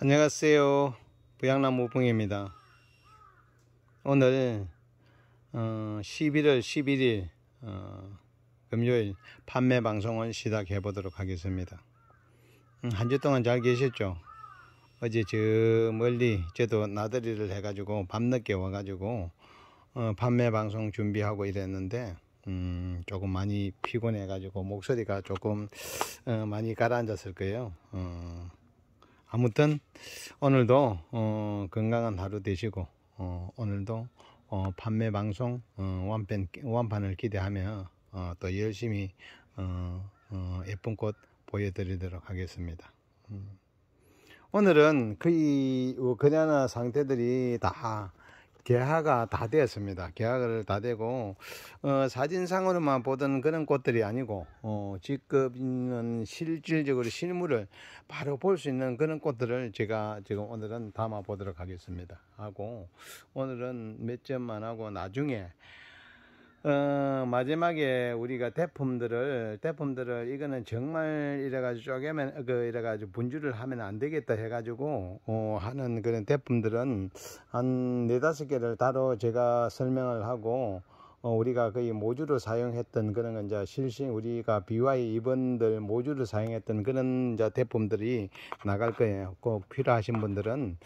안녕하세요 부양남무 오봉입니다 오늘 어, 11월 11일 어, 금요일 판매 방송을 시작해 보도록 하겠습니다 음, 한주 동안 잘 계셨죠 어제 저 멀리 저도 나들이를 해 가지고 밤늦게 와 가지고 어, 판매 방송 준비하고 이랬는데 음, 조금 많이 피곤해 가지고 목소리가 조금 어, 많이 가라앉았을 거예요 어, 아무튼 오늘도 어, 건강한 하루 되시고 어, 오늘도 어, 판매 방송 어, 완판, 완판을 기대하며 어, 또 열심히 어, 어, 예쁜 꽃 보여드리도록 하겠습니다. 음. 오늘은 거의 그 어, 그나나 상태들이 다 개화가 다 되었습니다. 개화를 다 되고 어, 사진상으로만 보던 그런 꽃들이 아니고 어, 직급 있는 실질적으로 실물을 바로 볼 수 있는 그런 꽃들을 제가 지금 오늘은 담아 보도록 하겠습니다. 하고 오늘은 몇 점만 하고 나중에 어, 마지막에 우리가 대품들을 대품들을 이거는 정말 이래가지고 쪼개면 그 이래가지고 분주를 하면 안 되겠다 해가지고 어, 하는 그런 대품들은 한 네다섯 개를 따로 제가 설명을 하고 어, 우리가 거의 모주로 사용했던 그런 건 이제 실시 우리가 BY 이원들 모주로 사용했던 그런 이제 대품들이 나갈 거예요. 꼭 필요하신 분들은.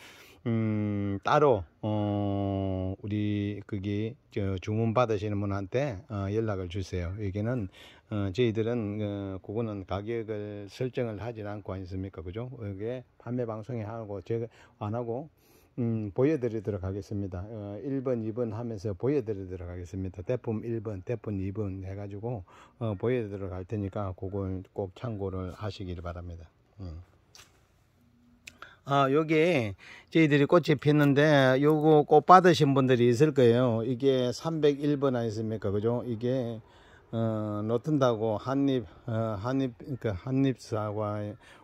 음, 따로 어, 우리 그게 주문 받으시는 분한테 어, 연락을 주세요. 여기는 어, 저희들은 어, 그거는 가격을 설정을 하지 않고 있습니까 그죠? 이게 판매 방송에 하고 제가 안 하고 음, 보여드리도록 하겠습니다. 어, 1번, 2번 하면서 보여드리도록 하겠습니다. 대품 1번, 대품 2번 해가지고 어, 보여드리도록 할 테니까 그걸 꼭 참고를 하시길 바랍니다. 음. 아, 요게 저희들이 꽃이 피는데 요거 꽃 받으신 분들이 있을 거예요. 이게 301번 아니습니까? 그죠? 이게 어, 놓든다고 한입 어, 한입 그 그러니까 한입 사과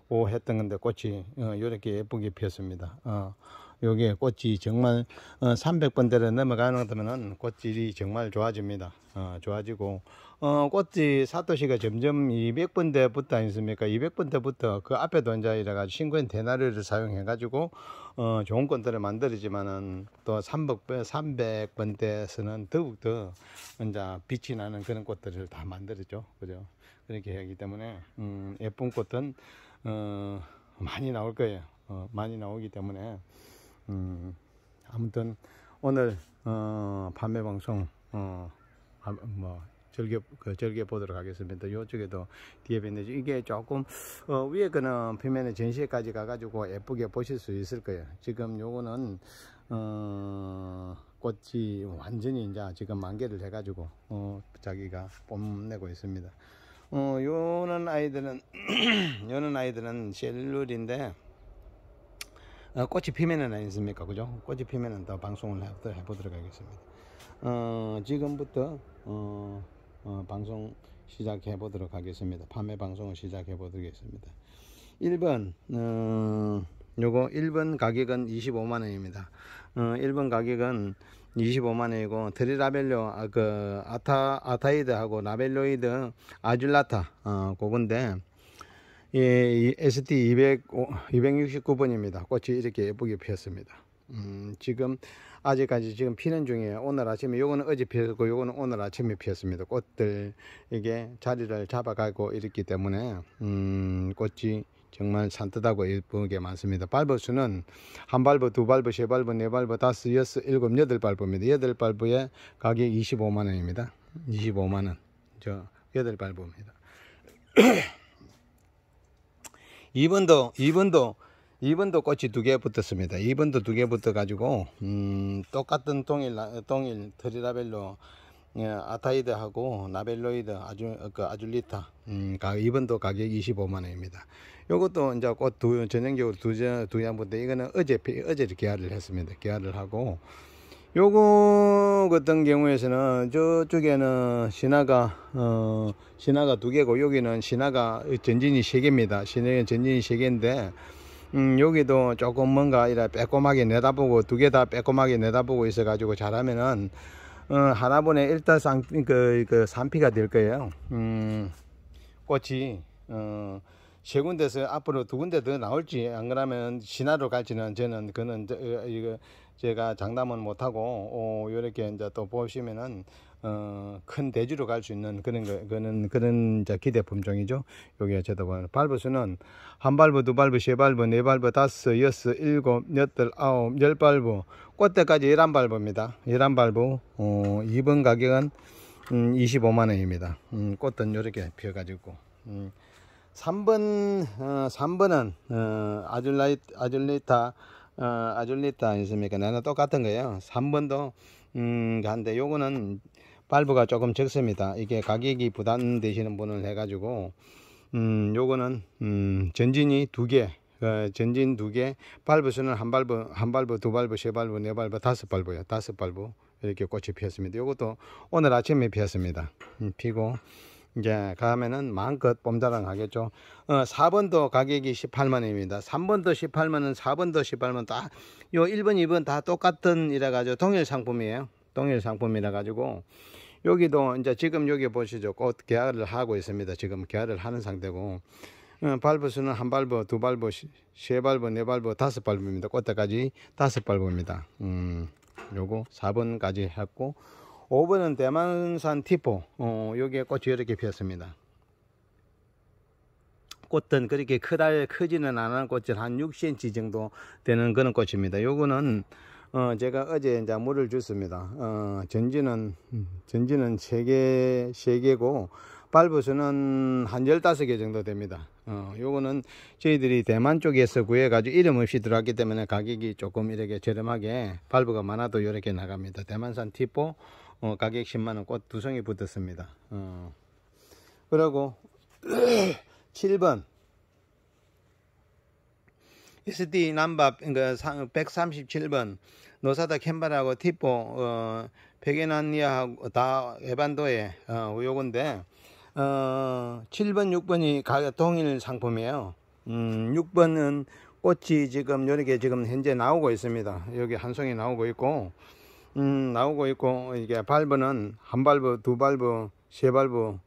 오 했던 건데 꽃이 어, 이렇게 예쁘게 피었습니다. 어. 여기에 꽃이 정말 300번대를 넘어가면 는은 꽃질이 정말 좋아집니다. 어, 좋아지고 어, 꽃이 사토시가 점점 200번대부터 아니습니까? 200번대부터 그 앞에 돈자이라가 신근 고 대나리를 사용해 가지고 어, 좋은 꽃들을 만들지만은 또 300번 대에서는 더욱 더 이제 빛이 나는 그런 꽃들을 다만들죠 그죠? 그렇게 하기 때문에 음, 예쁜 꽃은 어, 많이 나올 거예요. 어, 많이 나오기 때문에 음, 아무튼 오늘 어, 밤의 방송 어, 아, 뭐 즐겨 그 즐겨 보도록 하겠습니다. 이쪽에도 뒤에 밴드죠. 이게 조금 어, 위에 거는 표면에 전시회까지 가가지고 예쁘게 보실 수 있을 거예요. 지금 요거는 어, 꽃이 완전히 이제 지금 만개를 해가지고 어, 자기가 뽐내고 있습니다. 어, 요는 아이들은 요는 아이들은 셀룰인데 어, 꽃이 피면은 아니습니까 그죠 꽃이 피면은 더 방송을 해, 더 해보도록 하겠습니다 어, 지금부터 어, 어, 방송 시작해 보도록 하겠습니다 밤에 방송을 시작해 보도록 하겠습니다 1번 어, 요거 1번 가격은 25만원입니다 어, 1번 가격은 25만원이고 드리라벨료 아, 그 아타, 아타이드하고 라벨로이드 아줄라타 어, 그건데 예, 이 ST 200, 269번입니다. 꽃이 이렇게 예쁘게 피었습니다. 음, 지금 아직까지 지금 피는 중에 이요 오늘 아침에 요거는 어제 피었고 요거는 오늘 아침에 피었습니다. 꽃들 이게 자리를 잡아가고 이렇기 때문에 음, 꽃이 정말 산뜻하고 예쁘게 많습니다. 발버 수는 한 발버, 두 발버, 세 발버, 네 발버, 다섯, 여섯, 일곱, 여덟 발버입니다. 여덟 발버에 가격 25만 원입니다. 25만 원. 저 여덟 발버입니다. 2번도 2번도 2번도 꽃이 두 개 붙었습니다. 2번도 두 개 붙어 가지고 음, 똑같은 동일 동일 트리라벨로 예, 아타이드하고 나벨로이드 아주 그 아줄리타 음, 가, 2번도 가격 25만 원입니다. 요것도 이제 꽃두 전형적으로 두 두양분데 이거는 어제 어제 개화를 했습니다. 개화를 하고 요거 같은 경우에는 저쪽에는 신화가 어 신화가 두 개고 여기는 신화가 전진이 세 개입니다 신화는 전진이 세 개인데 음, 여기도 조금 뭔가 이래 빼꼼하게 내다보고 두 개 다 빼꼼하게 내다보고 있어 가지고 잘하면은 어, 하나번에 일타 쌍, 그, 그 산피가 될 거예요 음, 꽃이 어, 세군데서 앞으로 두 군데 더 나올지 안 그러면 신화로 갈지는 저는 그는 어, 이거 제가 장담은 못하고 오, 어, 이렇게 이제 또 보시면은 어, 큰 대지로 갈 수 있는 그런 거, 그런 그런 이제 기대 품종이죠. 여기가 제도 보면 발부 수는 한 발부, 두 발부, 세 발부, 네 발부, 다섯, 여섯, 일곱, 여덟, 아홉, 열 발부, 꽃대까지 열한 발부입니다. 열한 발부. 어, 이번 가격은 음, 25만 원입니다. 음, 꽃은 이렇게 피어가지고. 음, 3번, 어, 3번은, 어, 아줄라이, 아줄리타, 어, 아줄리타 있습니까? 나는 똑같은 거예요. 3번도 음, 한데 요거는 발브가 조금 적습니다. 이게 가격이 부담되시는 분을 해가지고 음, 요거는 음, 전진이 두 개, 어, 전진 두 개, 발브 수는 한 발브, 한 발브, 두 발브, 세 발브, 네 발브, 다섯 발브요. 다섯 발브 이렇게 꽃이 피었습니다. 요것도 오늘 아침에 피었습니다. 음, 피고 이제 가면은 마음껏 봄자랑 하겠죠 어, 4번도 가격이 18만원입니다 3번도 18만원 4번도 18만원 다요 1번 2번 다 똑같은 이래 가지고 동일 상품이에요 동일 상품이라 가지고 여기도 이제 지금 여기 보시죠 꽃 개화를 하고 있습니다 지금 개화를 하는 상태고 어, 발부 수는 한 발부 두 발부 세 발부 네 발부 다섯 발부입니다 꽃대까지 다섯 발부입니다 음 요거 4번까지 했고 5번은 대만산 티포 어, 여기에 꽃이 이렇게 피었습니다 꽃은 그렇게 크다 크지는 않은 꽃은 한 6cm 정도 되는 그런 꽃입니다 요거는 어, 제가 어제 이제 물을 줬습니다 어, 전지는 음, 전지는 3개 3개고 발부수는 한 15개 정도 됩니다 어, 요거는 저희들이 대만 쪽에서 구해가지고 이름 없이 들어왔기 때문에 가격이 조금 이렇게 저렴하게 발부가 많아도 이렇게 나갑니다 대만산 티포 어, 가격 10만원 꽃 두 송이 붙었습니다 어. 그리고 7번 SD 남바 137번 노사다 캔바라고 티포 어, 베게안니아하고다 해반도의 어, 요건데 어, 7번 6번이 가격 동일 상품이에요 음, 6번은 꽃이 지금 이렇게 지금 현재 나오고 있습니다 여기 한 송이 나오고 있고 음, 나오고 있고 이게 발브는 한 발브, 두 발브, 세 발브,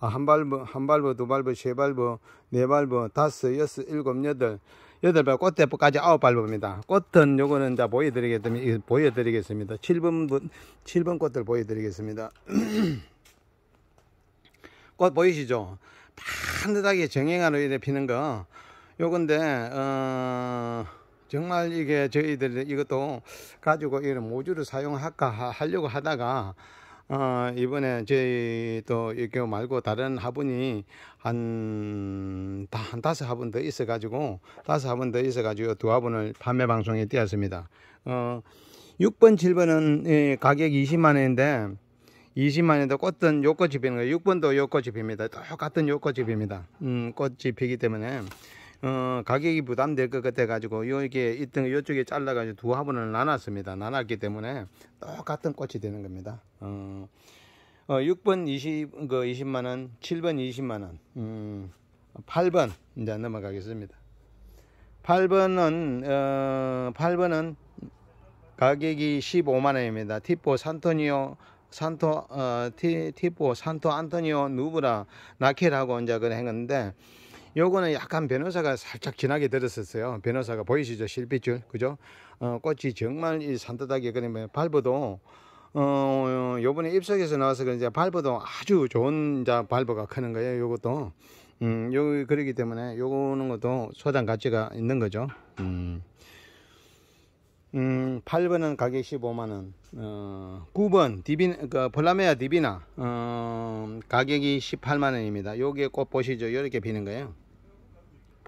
아, 한 발브, 한 발브, 두 발브, 세 발브, 네 발브, 다섯, 여섯, 일곱, 여덟, 여덟 발, 꽃대포까지 9 발브입니다. 꽃은 요거는 자 보여드리겠습니다. 보여드리겠습니다. 7번, 7번 꽃들 보여드리겠습니다. 꽃 보이시죠? 반듯하게 정행하로 이래 피는 거. 요건데, 어, 정말 이게 저희들 이것도 가지고 이런 모듈을 사용할까 하려고 하다가 어, 이번에 저희 또 이렇게 말고 다른 화분이 한, 다, 한 다섯 화분 더 있어가지고, 다섯 화분 더 있어가지고 두 화분을 판매 방송에 띄었습니다. 어, 6번, 7번은 예, 가격 20만원인데, 20만원도 꽃은 요꽃이 피는 거예요. 6번도 요꽃이 입니다 똑같은 요꽃이 입니다 음, 꽃이 피기 때문에. 어, 가격이 부담될 것 같아 가지고 요게 이등 요쪽에 잘라 가지고 두 화분을 나눴습니다. 나눴기 때문에 똑같은 꽃이 되는 겁니다. 어, 어 6번 20, 그 20만 원, 7번 20만 원, 음, 8번 이제 넘어가겠습니다. 8번은 어, 8번은 가격이 15만 원입니다. 티포 산토니오 산토 어, 티, 티포 산토 안토니오 누브라 나켈하고 이제 그걸 했는데 요거는 약간 변호사가 살짝 진하게 들었었어요. 변호사가 보이시죠? 실핏줄. 그죠? 어, 꽃이 정말 이 산뜻하게 그러면 밟아도 어, 요번에 입석에서 나와서 그런지 밟도 아주 좋은 자 발버가 크는 거예요. 요것도. 음, 요, 그러기 때문에 요거는 것도 소장 가치가 있는 거죠. 음. 음, 8번은 가격 15만원, 어, 9번, 디빈, 그, 볼라메아 디비나, 어, 가격이 18만원입니다. 요게 꽃 보시죠. 이렇게 비는 거예요.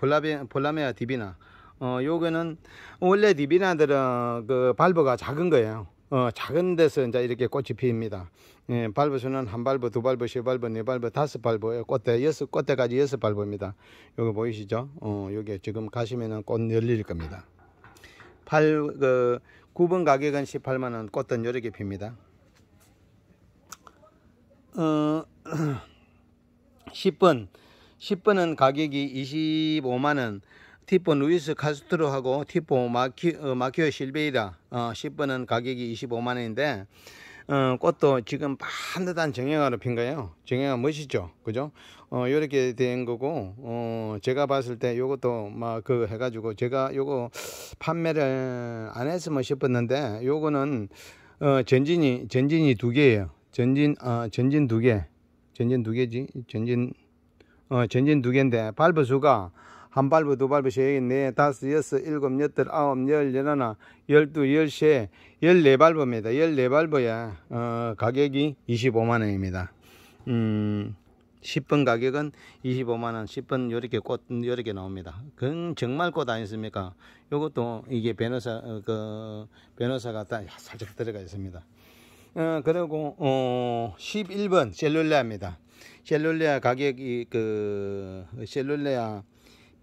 볼라베, 볼라메아 디비나. 어, 요거는 원래 디비나들은 그 발버가 작은 거예요. 어, 작은 데서 이제 이렇게 꽃이 피입니다. 예, 발버 수는 한 발버, 두 발버, 세 발버, 네 발버, 다섯 발버, 예, 꽃대, 여섯, 꽃대까지 여섯 발버입니다. 요거 보이시죠? 어, 요게 지금 가시면은 꽃 열릴 겁니다. 8, 그, 9번 가격은 18만원, 꽃은 여러 개 핍니다. 어, 10번. 10번은 가격이 25만원 티포 루이스 카스트로하고 티포 마키, 어, 마키실베이다 어, 10번은 가격이 25만원인데 어, 꽃도 지금 반듯한 정형화로 핀 거예요 정형화 멋있죠 그죠 어, 요렇게 된 거고 어, 제가 봤을 때 요것도 막그 해가지고 제가 요거 판매를 안 했으면 싶었는데 요거는 어, 전진이 전진이 두 개예요 전진 어, 전진 두개 전진 두 개지 전진 어, 전진 두 개인데 발부 수가 한 발부, 두 발부, 세 개, 네, 다섯, 여섯, 일곱, 여덟, 아홉, 열, 열하나, 열두, 열세, 열네 발부입니다. 열네 발부야, 어, 가격이 25만원입니다. 음, 10번 가격은 25만원, 10번 요렇게 꽃, 요렇게 나옵니다. 그건 정말 꽃아니습니까 요것도 이게 변호사, 어, 그, 변호사가 딱 살짝 들어가 있습니다. 어, 그리고, 어, 11번 셀룰라입니다. 셀룰레아 가격이 그 셀룰레아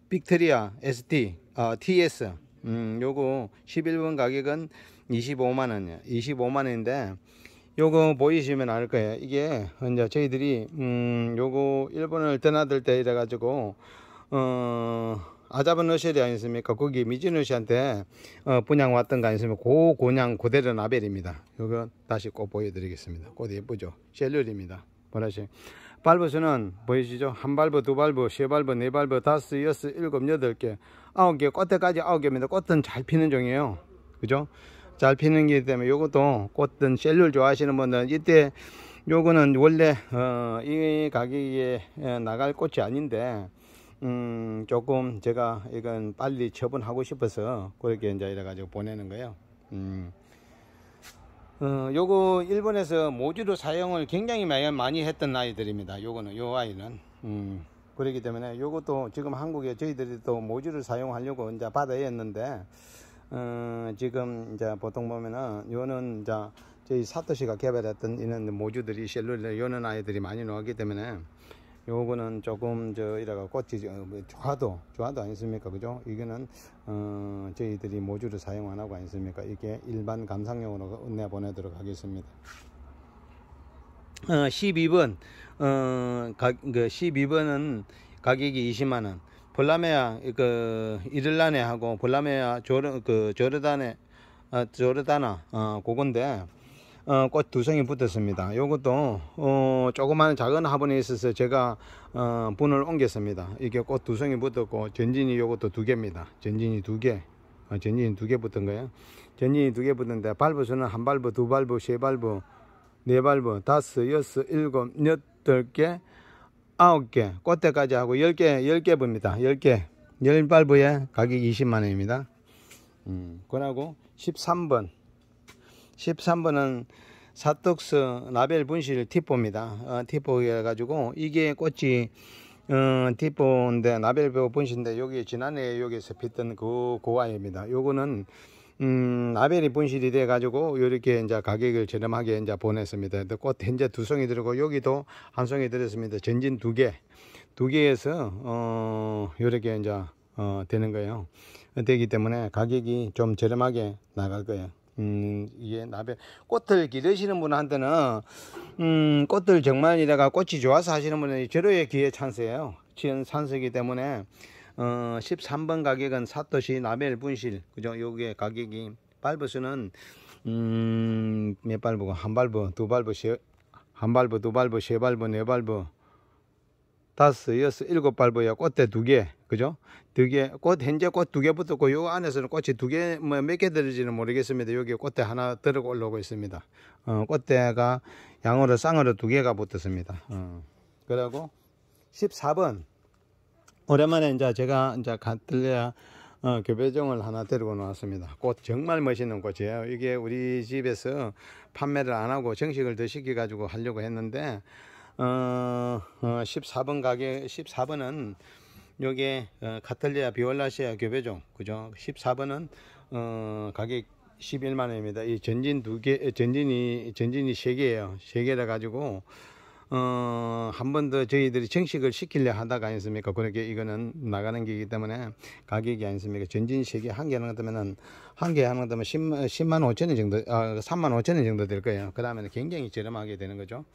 빅트리아 ST 어, TS 음 요거 11번 가격은 25만원 이에요 25만원인데 요거 보이시면 알 거예요 이게 이제 저희들이 음 요거 일본을 떠나들 때 이래 가지고 어 아자본 러시아 아니습니까 거기 미진 러시한테 어 분양 왔던 거 아니습니까 고곤양 고대로 나벨입니다 요거 다시 꼭 보여드리겠습니다 꽃 예쁘죠 셀룰입니다 보라시 발버 수는 보이시죠? 한 발버, 두 발버, 세 발버, 네 발버, 다섯, 여섯, 일곱, 여덟 개, 아홉 개, 꽃대까지 아홉 개입니다. 꽃은 잘 피는 종이에요. 그죠? 잘 피는 게 때문에 요것도 꽃은 셀룰 좋아하시는 분들은 이때 요거는 원래 어, 이 가격에 나갈 꽃이 아닌데 음, 조금 제가 이건 빨리 처분하고 싶어서 그렇게 이제 이래 가지고 보내는 거예요. 음. 어, 요거 일본에서 모듈로 사용을 굉장히 많이, 많이 했던 아이들입니다. 요거는 요 아이는 음, 그렇기 때문에 요것도 지금 한국에 저희들이 또 모듈을 사용하려고 이제 받아야 했는데 어, 지금 이제 보통 보면은 요는 이제 저희 사토시가 개발했던 이런 모듈들이 셀룰러 요는 아이들이 많이 나왔기 때문에 요거는 조금 저 이래가 뭐 꽃이 좋아도 좋아도 아니습니까 그죠 이거는 어, 저희들이 모주를 사용 안 하고 아니습니까 이게 일반 감상용으로 은내 보내도록 하겠습니다 어, 12번 어, 그 12번은 가격이 20만원 볼라메아 그 이를라네 하고 볼라메아 조르 그 조르단에 아, 조르다나 어, 그건데 어, 꽃두 송이 붙었습니다. 요것도 어, 조그마한 작은 화분에 있어서 제가 어, 분을 옮겼습니다. 이게 꽃 두 송이 붙었고 전진이 요것도 두 개입니다. 전진이 두 개. 어, 전진이 두 개 붙은 거예요. 전진이 두 개 붙는데 발부 수는 한 발부, 두 발부, 세 발부, 네 발부, 다섯, 여섯, 일곱, 여덟 개, 아홉 개, 꽃대까지 하고 열 개, 열개 봅니다. 열 개. 열 발부에 가격 20만 원입니다. 음, 그러고 13번 13번은 사떡스 라벨 분실 티포입니다. 어, 티포 해가지고 이게 꽃이 어, 티포인데 라벨 분실인데 여기 지난해 여기서 에 폈던 그 고아입니다. 요거는 음, 라벨이 분실이 돼 가지고 이렇게 이제 가격을 저렴하게 이제 보냈습니다. 꽃 현재 두 송이 들고 여기도 한 송이 들었습니다. 전진 두 개, 두 개에서 어, 이렇게 이제 어, 되는 거예요. 되기 때문에 가격이 좀 저렴하게 나갈 거예요. 음, 이게 나베 꽃을 기르시는 분한테는 음, 꽃들 정말이래가 꽃이 좋아서 하시는 분은 절호의 기회 찬스예요. 지은 산수기 때문에 어, 13번 가격은 사토시 나벨 분실 그죠? 요게 가격이 발부수는 음, 몇 발부고 한 발부, 두 발부, 세, 한 발부, 두 발부, 세 발부, 네 발부 다섯, 여섯, 일곱 발보야 꽃대 두 개, 그죠? 두 개, 꽃, 현재 꽃 두 개 붙었고, 요 안에서는 꽃이 두 개, 뭐몇개 들어지는 모르겠습니다. 여기 꽃대 하나 들어 올라오고 있습니다. 어, 꽃대가 양으로, 쌍으로 두 개가 붙었습니다. 어. 그리고 14번. 오랜만에 이제 제가 이제 가틀레아 어, 교배종을 하나 데리고 나왔습니다. 꽃 정말 멋있는 꽃이에요. 이게 우리 집에서 판매를 안 하고 정식을 더 시켜가지고 하려고 했는데, 어, 어 14번 가게 14번은 요게 어, 카탈리아 비올라시아 교배종 그죠 14번은 어 가격 11만 원입니다 이 전진 두 개 전진이 전진이 세 개예요 세 개라 가지고 어, 한 번 더 저희들이 정식을 시킬려 하다가 아니습니까? 그렇게 이거는 나가는 게기 때문에 가격이 아니습니까? 전진 세 개 한 개 하는 것면은 한 개 하는 거면 10, 10만 5천 원 정도, 아, 3만 5천 원 정도 될 거예요. 그 다음에는 굉장히 저렴하게 되는 거죠.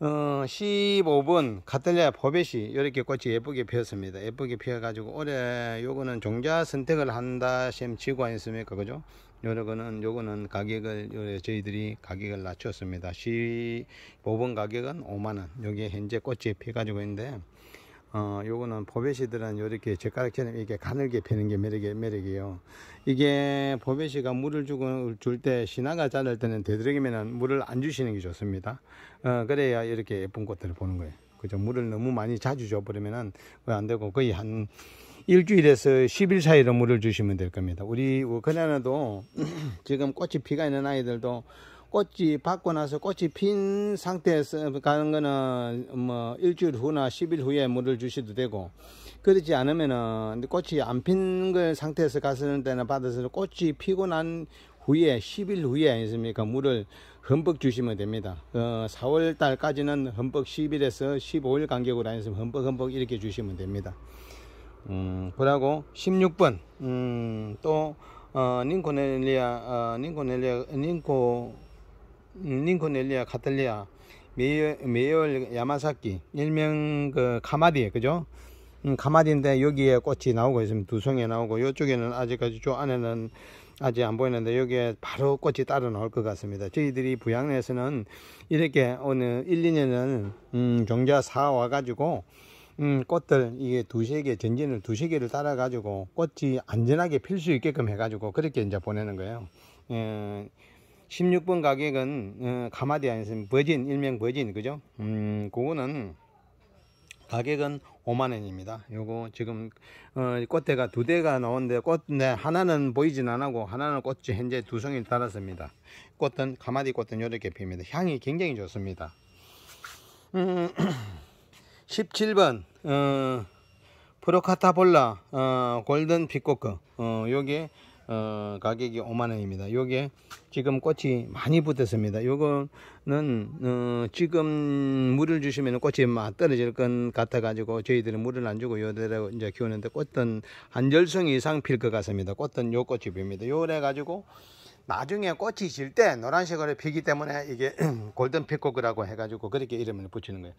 어, 1 5분 카텔리아 포베시 이렇게 꽃이 예쁘게 피었습니다. 예쁘게 피어가지고 올해 요거는 종자 선택을 한다 시험 치고 아니습니까 그죠? 요거는 요거는 가격을 요래 저희들이 가격을 낮췄습니다. 1 5분 가격은 5만원. 요게 현재 꽃이 피어가지고 있는데 어, 요거는 보배시들은 이렇게 젓가락처럼 이렇게 가늘게 펴는 게 매력이, 매력이에요. 이게 보배시가 물을 줄때 신화가 자랄 때는 되도록이면 물을 안 주시는 게 좋습니다. 어, 그래야 이렇게 예쁜 꽃들을 보는 거예요. 그죠. 물을 너무 많이 자주 줘버리면은 안 되고 거의 한 일주일에서 10일 사이로 물을 주시면 될 겁니다. 우리 그날에도 지금 꽃이 피가 있는 아이들도 꽃이 받고 나서 꽃이 핀 상태에서 가는 거는 뭐 일주일 후나 10일 후에 물을 주셔도 되고 그렇지 않으면은 꽃이 안핀걸 상태에서 갔을 때는 받아서 꽃이 피고 난 후에 10일 후에 있습니까 물을 흠뻑 주시면 됩니다 어, 4월 달까지는 흠뻑 10일에서 15일 간격으로 아니면 흠뻑 흠뻑 이렇게 주시면 됩니다 음, 그러고 16번 음, 또 어, 닌코넬리아 어, 닌코넬리아 닌코 링코넬리아 카탈리아 메이얼 야마사키 일명 그 카마디 그죠 음, 가마디인데 여기에 꽃이 나오고 있으면 두송에 나오고 이쪽에는 아직까지 저 안에는 아직 안 보이는데 여기에 바로 꽃이 따로 나올 것 같습니다. 저희들이 부양에서는 이렇게 어느 1, 2년은 음, 종자 사와 가지고 음, 꽃들 이게 두세 개 전진을 두세 개를 따라 가지고 꽃이 안전하게 필 수 있게끔 해 가지고 그렇게 이제 보내는 거예요. 예, 16번 가격은 어, 가마디 아니었습니 버진 일명 버진 그죠? 음 그거는 가격은 5만원입니다. 요거 지금 어, 꽃대가 두 대가 나오는데 꽃 네, 하나는 보이진 않하고 하나는 꽃이 현재 두 송이 달았습니다. 꽃은 가마디 꽃은 요렇게 핍니다. 향이 굉장히 좋습니다. 음, 17번 어, 프로카타볼라 어, 골든 피코크 어, 여기 어, 가격이 5만원입니다 요게 지금 꽃이 많이 붙었습니다 요거는 어, 지금 물을 주시면 꽃이 막 떨어질 것 같아 가지고 저희들은 물을 안 주고 요대로 이제 키우는데 꽃은 한열성 이상 필 것 같습니다 꽃은 요 꽃이 핍니다 요래 가지고 나중에 꽃이 질 때 노란색으로 피기 때문에 이게 골든 피코그라고 해가지고 그렇게 이름을 붙이는 거예요.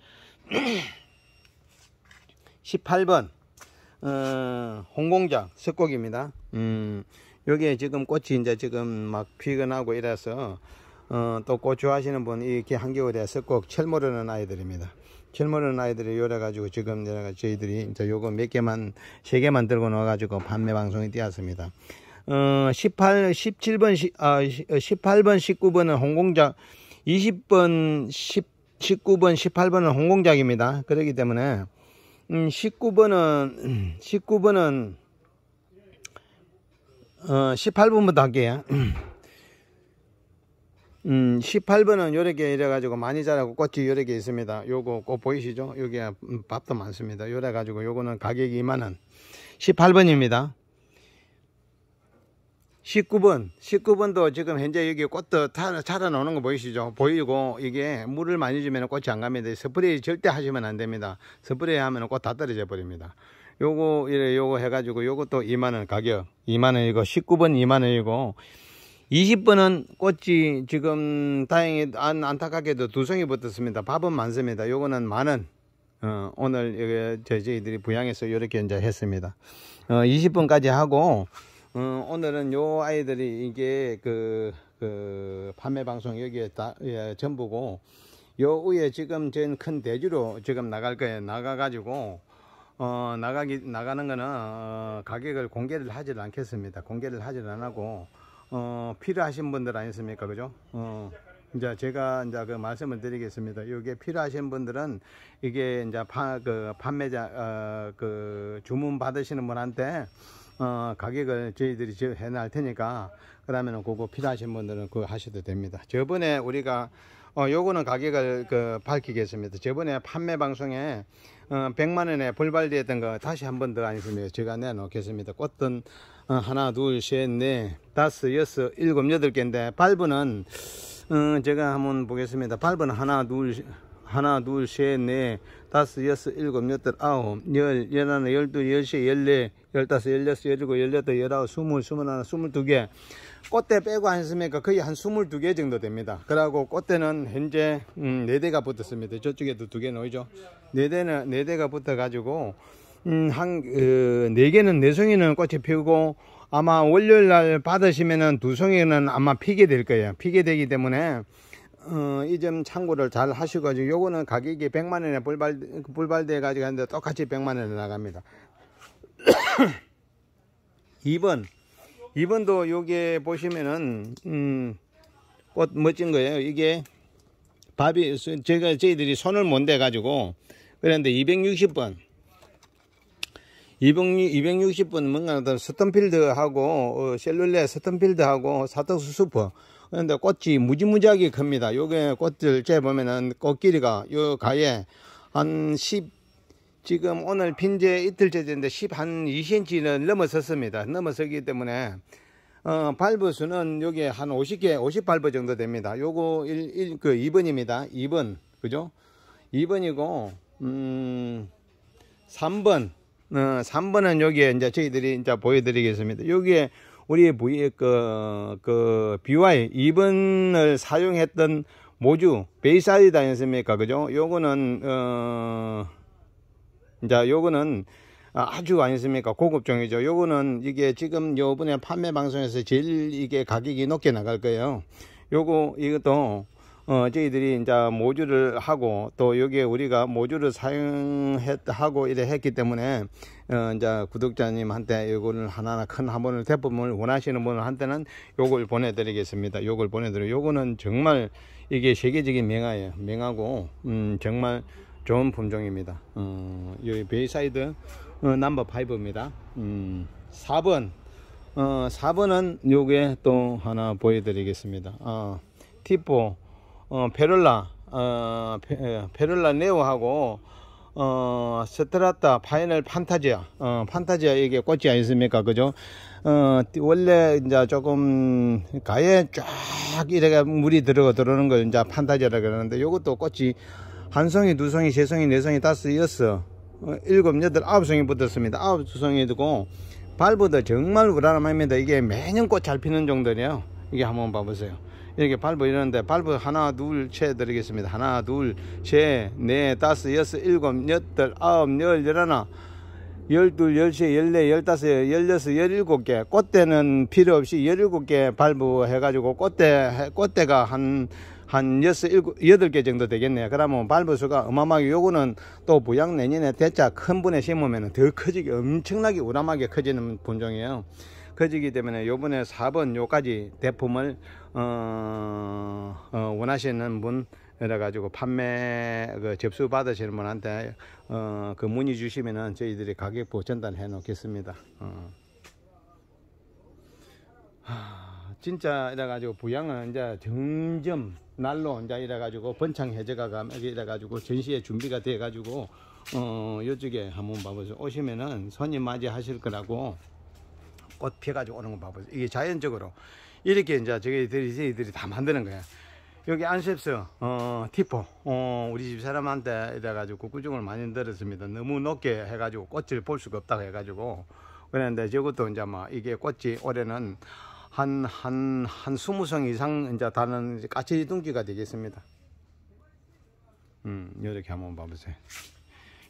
18번 어, 홍공장 석곡입니다. 음, 여기에 지금 꽃이 이제 지금 막 피근하고 이래서 어, 또좋아 하시는 분, 이렇게 한겨울에서 꼭 철모르는 아이들입니다. 철모르는 아이들이 요래가지고 지금 내가 저희들이 이제 요거 몇 개만, 세 개만 들고 넣어가지고 판매 방송이 뛰었습니다. 어, 18, 17번, 아, 18번, 19번은 홍공작, 20번, 10, 19번, 18번은 홍공작입니다. 그렇기 때문에, 음, 19번은, 19번은, 음, 18번부터 어, 할게요. 음, 18번은 요렇게 이래가지고 많이 자라고 꽃이 요렇게 있습니다. 요거 꽃 보이시죠? 여기 음, 밥도 많습니다. 요래가지고 요거는 가격이 2만원. 18번입니다. 19번, 19번도 지금 현재 여기 꽃도 자라 나오는 거 보이시죠? 보이고 이게 물을 많이 주면 꽃이 안 갑니다. 스프레이 절대 하시면 안 됩니다. 스프레이 하면 꽃 다 떨어져 버립니다. 요거 이래 요거 해가지고 요것도 2만원 가격 2만원이거 19번 2만원이고 20번은 꽃이 지금 다행히 안, 안타깝게도 두 송이 붙었습니다 밥은 많습니다 요거는 만원 어, 오늘 여기 저, 저희들이 부양해서 이렇게 이제 했습니다 어, 20번까지 하고 어, 오늘은 요 아이들이 이게 그, 그 판매 방송 여기에 다 예, 전부고 요 위에 지금 제일 큰 대주로 지금 나갈 거예요 나가 가지고 어, 나가기, 나가는 거는, 어, 가격을 공개를 하질 않겠습니다. 공개를 하질 않 하고, 어, 필요하신 분들 아니십니까? 그죠? 어, 이제 제가 이제 그 말씀을 드리겠습니다. 이게 필요하신 분들은 이게 이제 파, 그 판매자, 어, 그 주문 받으시는 분한테 어, 가격을 저희들이 해낼 테니까 그러면 그거 필요하신 분들은 그거 하셔도 됩니다. 저번에 우리가 어, 요거는 가격을 그 밝히겠습니다. 저번에 판매 방송에 어, 100만 원에 벌발되었던 거 다시 한 번더안있니면 제가 내놓겠습니다. 꽃은 어, 하나, 둘, 셋, 넷, 다섯, 여섯, 일곱, 여덟 개인데 발부는 어, 제가 한번 보겠습니다. 발부는 하나, 둘, 하나, 둘, 셋, 넷, 다섯, 여섯, 일곱, 여덟, 아홉, 열, 열하나, 열두, 열세, 열네, 열다섯, 열여섯, 열일곱, 열여덟, 열아홉, 스물, 스물하나, 스물두 개 꽃대 빼고 했으니까 거의 한 스물두 개 정도 됩니다. 그러고 꽃대는 현재 음, 네 대가 붙었습니다. 저쪽에도 두 개 놓이죠. 네 대는 네 대가 붙어가지고 음, 한, 그, 네 개는 네 송이는 꽃이 피우고, 아마 월요일 날 받으시면은 두 송이는 아마 피게 될 거예요. 피게 되기 때문에, 어, 이점 참고를 잘 하셔가지고 요거는 가격이 100만원에 불발, 불발돼 가지고 하는데 똑같이 100만원에 나갑니다 2번 2번도 요게 보시면은 음, 꽃 멋진 거예요 이게 밥이 제가 저희들이 손을 못대 가지고 그런데 260번 260번 뭔가 스턴필드하고 어, 셀룰레 스턴필드하고 사덕수 슈퍼 그런데 꽃이 무지무지하게 큽니다. 요게 꽃들 째보면은 꽃길이가 요 가에 한 10, 지금 오늘 핀제 이틀째 됐는데 10, 한 2cm는 넘어섰습니다. 넘어서기 때문에, 어, 발부 수는 여기 한 50개, 50발부 정도 됩니다. 요거 1, 1, 그 2번입니다. 2번. 그죠? 2번이고, 음, 3번. 어, 3번은 여기에 이제 저희들이 이제 보여드리겠습니다. 여기에 우리 부의 그, 그 BY 2번을 사용했던 모주 베이사이드 아니습니까 그죠? 요거는 어 이제 요거는 아주 아니었습니까? 고급종이죠. 요거는 이게 지금 요번에 판매 방송에서 제일 이게 가격이 높게 나갈 거예요. 요거 이것도 어, 저희들이 이제 모듈을 하고 또 여기에 우리가 모듈을 사용하고 이래 했기 때문에 어, 이제 구독자님한테 이거를 하나하나 큰 한 번을 대품을 원하시는 분한테는 요걸 보내드리겠습니다. 요걸 보내드려. 요거는 정말 이게 세계적인 명화예요. 명화고 음, 정말 좋은 품종입니다. 어, 여기 베이사이드 어, 넘버 5입니다. 음, 4번 어, 4번은 요게 또 하나 보여드리겠습니다. 어, 티포 어, 베를라 어, 베, 렐라 네오하고 어, 스트라타 파이널 판타지아 어, 판타지아 이게 꽃이 아니습니까 그죠 어, 원래 이제 조금 가에 쫙 이렇게 물이 들어가 들어오는 걸 이제 판타지아라 그러는데 요것도 꽃이 한 송이 두 송이 세 송이 네 송이 다섯 여섯 어, 일곱 여덟 아홉 송이 붙었습니다 아홉 두 송이 두고 발보다 정말 우라람합니다 이게 매년 꽃 잘 피는 정도네요 이게 한번 봐보세요 이렇게 밟아 이러는데 밟아 하나 둘 채 드리겠습니다 하나 둘셋넷 다섯 여섯 일곱 여덟 아홉 열 열하나 열둘 열세 열네 열다섯 열여섯 열일곱 개 꽃대는 필요 없이 열일곱 개 발부 해가지고 꽃대 꽃대가 한 한 여섯, 일곱, 여덟 개 정도 되겠네요. 그러면 발부수가 어마어마하게 요거는 또 부양 내년에 대짜 큰 분에 심으면 더 커지게 엄청나게 우람하게 커지는 본종이에요. 커지기 때문에 요번에 4번 요까지 대품을 어, 어 원하시는 분이래 가지고 판매 그 접수 받으시는 분한테 어, 그 문의 주시면은 저희들이 가격부 전달해 놓겠습니다. 어. 하, 진짜 이래 가지고 부양은 이제 점점 날로 이제 이래 가지고 번창 해제가 감 이래 가지고 전시에 준비가 돼 가지고 어, 요쪽에 한번 봐보세요. 오시면은 손님 맞이하실 거라고 꽃 피어가지고 오는 거 봐보세요. 이게 자연적으로. 이렇게 이제 저희들이, 저희들이 다 만드는 거야. 여기 안셉스, 어, 티포, 어, 우리 집 사람한테 이래가지고 꾸중을 많이 들었습니다. 너무 높게 해가지고 꽃을 볼 수가 없다고 해가지고. 그랬는데 저것도 이제 막 이게 꽃이 올해는 한, 한, 한 스무 성 이상 이제 다는 까치 둥지가 되겠습니다. 음, 이렇게 한번 봐보세요.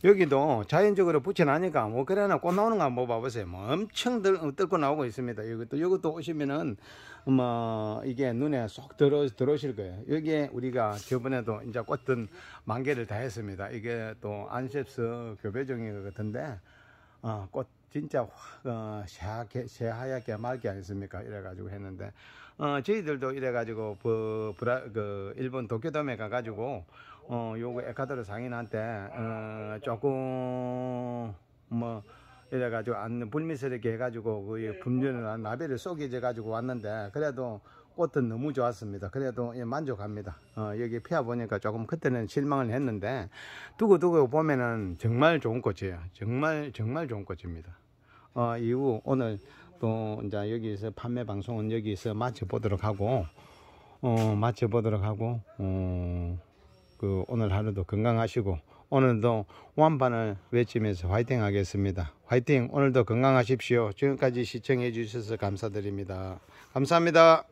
여기도 자연적으로 붙여나니까 뭐 그래나 꽃 나오는 거 한번 봐보세요 뭐 엄청 들, 뜯고 나오고 있습니다 이것도 이것도 오시면은 뭐 이게 눈에 쏙 들어, 들어오실 거예요 여기에 우리가 저번에도 이제 꽃은 만개를 다 했습니다 이게 또 안셉스 교배종인 것 같은데 어, 꽃 진짜 어, 새하얗게, 새게 맑게 안 했습니까 이래 가지고 했는데 어, 저희들도 이래가지고, 그, 브라, 그, 일본 도쿄돔에 가가지고, 어, 요거 에카드르 상인한테, 어, 조금, 뭐, 이래가지고 안 불미스럽게 해가지고 그 분변을 나비를 쏘기져 가지고 왔는데 그래도 꽃은 너무 좋았습니다. 그래도 예, 만족합니다. 어, 여기 피워 보니까 조금 그때는 실망을 했는데 두고두고 보면은 정말 좋은 꽃이에요. 정말 정말 좋은 꽃입니다. 어, 이후 오늘 또 이제 여기서 판매 방송은 여기서 마쳐보도록 하고 어, 마쳐보도록 하고 어, 그 오늘 하루도 건강하시고 오늘도 완반을 외치면서 화이팅 하겠습니다. 화이팅 오늘도 건강하십시오. 지금까지 시청해 주셔서 감사드립니다. 감사합니다.